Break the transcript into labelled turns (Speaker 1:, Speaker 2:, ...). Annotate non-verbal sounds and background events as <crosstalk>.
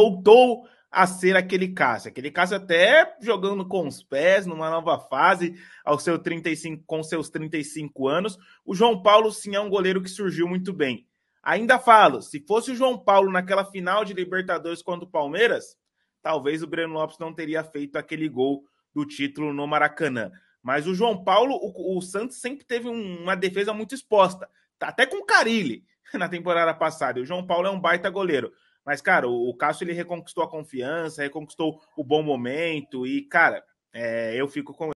Speaker 1: voltou a ser aquele Cássio. Aquele Cássio até jogando com os pés, numa nova fase, ao seu 35, com seus 35 anos. O João Paulo, sim, é um goleiro que surgiu muito bem. Ainda falo, se fosse o João Paulo naquela final de Libertadores contra o Palmeiras, talvez o Breno Lopes não teria feito aquele gol do título no Maracanã. Mas o João Paulo, o, o Santos sempre teve um, uma defesa muito exposta, tá até com o Carilli <laughs> na temporada passada. E o João Paulo é um baita goleiro. Mas, cara, o, Cássio ele reconquistou a confiança, reconquistou o bom momento e, cara, é, eu fico com